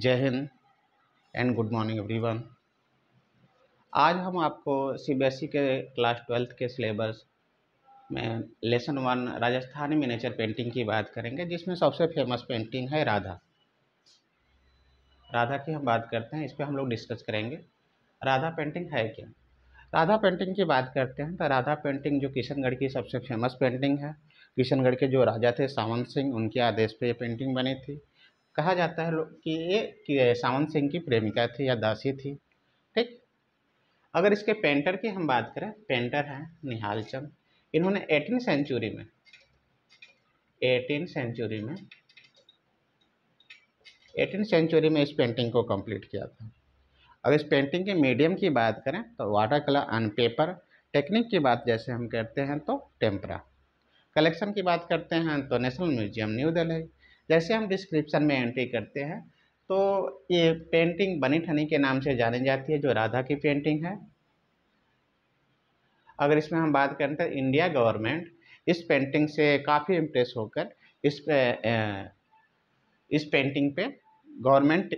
जय हिंद and good morning everyone आज हम आपको सीबीएसई e के क्लास ट्वेल्थ के सिलेबस में lesson one Rajasthani miniature painting की बात करेंगे जिसमें सबसे फेमस पेंटिंग है राधा राधा की हम बात करते हैं इस पर हम लोग डिस्कस करेंगे राधा पेंटिंग है क्या राधा पेंटिंग की बात करते हैं तो राधा पेंटिंग जो किशनगढ़ की सबसे फेमस पेंटिंग है किशनगढ़ के जो राजा थे सावंत सिंह उनके आदेश पर ये पेंटिंग बनी थी कहा जाता है कि ये सावंत सिंह की प्रेमिका थी या दासी थी ठीक अगर इसके पेंटर की हम बात करें पेंटर हैं निहाल चंद इन्होंने एटीन सेंचुरी में एटीन सेंचुरी में एटीन सेंचुरी में इस पेंटिंग को कंप्लीट किया था अगर इस पेंटिंग के मीडियम की बात करें तो water colour on paper technique की बात जैसे हम करते हैं तो टेम्परा कलेक्शन की बात करते हैं तो नेशनल म्यूजियम न्यू दिल्ली जैसे हम डिस्क्रिप्शन में एंट्री करते हैं तो ये पेंटिंग बनी ठनी के नाम से जानी जाती है जो राधा की पेंटिंग है अगर इसमें हम बात करें तो इंडिया गवर्नमेंट इस पेंटिंग से काफ़ी इम्प्रेस होकर इस पे इस पेंटिंग पे गवर्नमेंट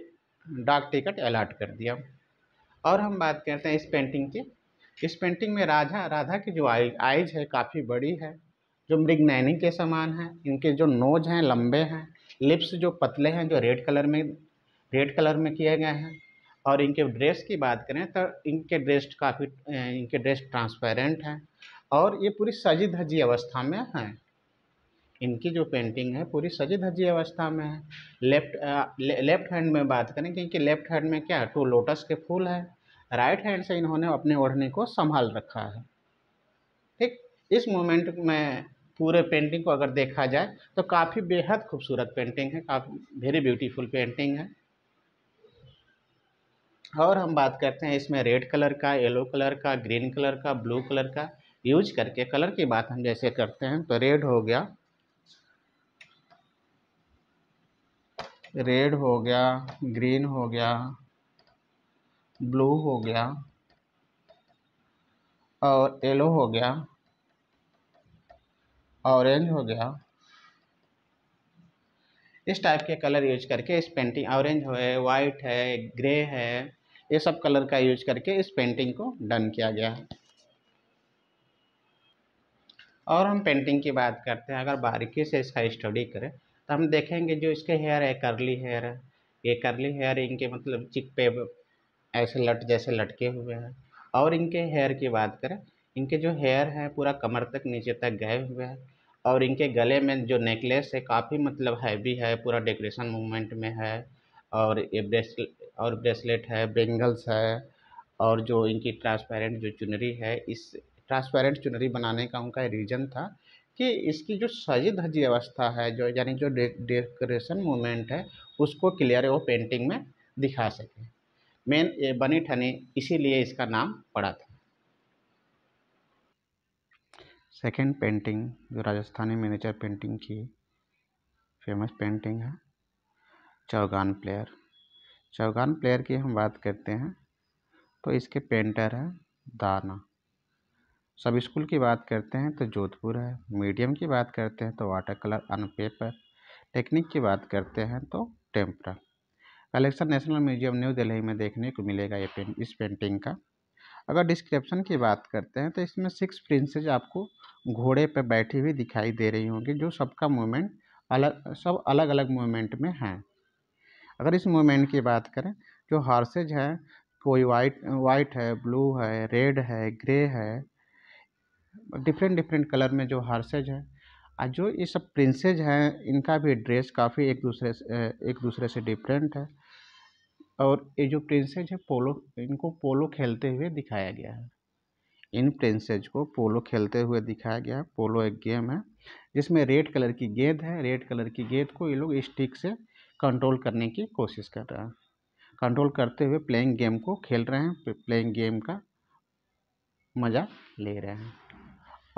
डाक टिकट अलाट कर दिया और हम बात करते हैं इस पेंटिंग की इस पेंटिंग में राधा राधा की जो आई आइज है काफ़ी बड़ी है जो मृगनैनी के समान हैं इनके जो नोज हैं लंबे हैं लिप्स जो पतले हैं जो रेड कलर में रेड कलर में किए गए हैं और इनके ड्रेस की बात करें तो इनके ड्रेस काफ़ी इनके ड्रेस ट्रांसपेरेंट हैं और ये पूरी सजी धजी अवस्था में हैं इनकी जो पेंटिंग है पूरी सजी धजी अवस्था में है लेफ्ट ले, लेफ्ट हैंड में बात करें कि इनके लेफ्ट हैंड में क्या टू लोटस के फूल है राइट हैंड से इन्होंने अपने ओढ़ने को संभाल रखा है ठीक इस मोमेंट में पूरे पेंटिंग को अगर देखा जाए तो काफ़ी बेहद खूबसूरत पेंटिंग है काफ़ी वेरी ब्यूटीफुल पेंटिंग है और हम बात करते हैं इसमें रेड कलर का येलो कलर का ग्रीन कलर का ब्लू कलर का यूज करके कलर की बात हम जैसे करते हैं तो रेड हो गया रेड हो गया ग्रीन हो गया ब्लू हो गया और येलो हो गया ऑरेंज हो गया इस टाइप के कलर यूज करके इस पेंटिंग ऑरेंज है वाइट है ग्रे है ये सब कलर का यूज करके इस पेंटिंग को डन किया गया है और हम पेंटिंग की बात करते हैं अगर बारीकी से इसका स्टडी करें तो हम देखेंगे जो इसके हेयर है करली हेयर है ये करली हेयर इनके मतलब चिक पे ऐसे लट जैसे लटके हुए हैं और इनके हेयर की बात करें इनके जो हेयर हैं पूरा कमर तक नीचे तक गए हुए हैं और इनके गले में जो नेकलेस है काफ़ी मतलब हैवी है पूरा डेकोरेशन मूवमेंट में है और ये ब्रेसलेट और ब्रेसलेट है बेंगल्स है और जो इनकी ट्रांसपेरेंट जो चुनरी है इस ट्रांसपेरेंट चुनरी बनाने का उनका रीज़न था कि इसकी जो सजी धजी अवस्था है जो यानी जो डेकोरेशन मूवमेंट है उसको क्लियर वो पेंटिंग में दिखा सके मेन ये बनी ठनी इसीलिए इसका नाम पड़ा था सेकेंड पेंटिंग जो राजस्थानी मिनीचर पेंटिंग की फेमस पेंटिंग है चौगान प्लेयर चौगान प्लेयर की हम बात करते हैं तो इसके पेंटर हैं दाना सब स्कूल की बात करते हैं तो जोधपुर है मीडियम की बात करते हैं तो water colour on paper technique की बात करते हैं तो tempera collection National Museum New Delhi में देखने को मिलेगा ये पेंट इस पेंटिंग का अगर डिस्क्रिप्शन की बात करते हैं तो इसमें सिक्स प्रिंसेज आपको घोड़े पर बैठी हुई दिखाई दे रही होंगी जो सबका मूवमेंट अलग सब अलग अलग मूवमेंट में हैं अगर इस मूवमेंट की बात करें जो हॉर्सेज हैं कोई वाइट वाइट है ब्लू है रेड है ग्रे है डिफरेंट डिफरेंट कलर में जो हॉर्सेज हैं और जो ये सब प्रिंसेज हैं इनका भी ड्रेस काफ़ी एक दूसरे से एक दूसरे से डिफरेंट है और ये जो प्रिंसेज है पोलो इनको पोलो खेलते हुए दिखाया गया है इन प्रिंसेज को पोलो खेलते हुए दिखाया गया है पोलो एक गेम है जिसमें रेड कलर की गेंद है रेड कलर की गेंद को ये लोग स्टिक से कंट्रोल करने की कोशिश कर रहे हैं कंट्रोल करते हुए प्लेइंग गेम को खेल रहे हैं प्लेइंग गेम का मज़ा ले रहे हैं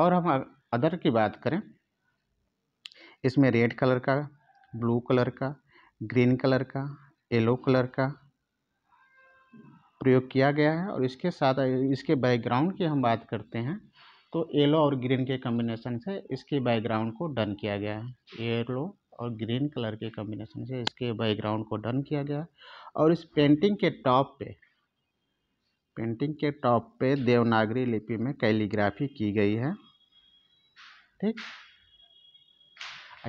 और हम अदर की बात करें इसमें रेड कलर का ब्लू कलर का ग्रीन कलर का येलो कलर का प्रयोग किया गया है और इसके साथ इसके बैकग्राउंड की हम बात करते हैं तो येलो और ग्रीन के कम्बिनेशन से इसके बैकग्राउंड को डन किया गया है येलो और ग्रीन कलर के कॉम्बिनेशन से इसके बैकग्राउंड को डन किया गया और इस पेंटिंग के टॉप पे पेंटिंग के टॉप पे देवनागरी लिपि में कैलीग्राफी की गई है ठीक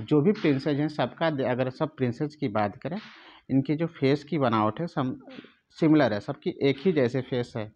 जो भी प्रिंसेज हैं सबका अगर सब प्रिंसेज की बात करें इनकी जो फेस की बनावट है सब सिमिलर है सबकी एक ही जैसे फेस है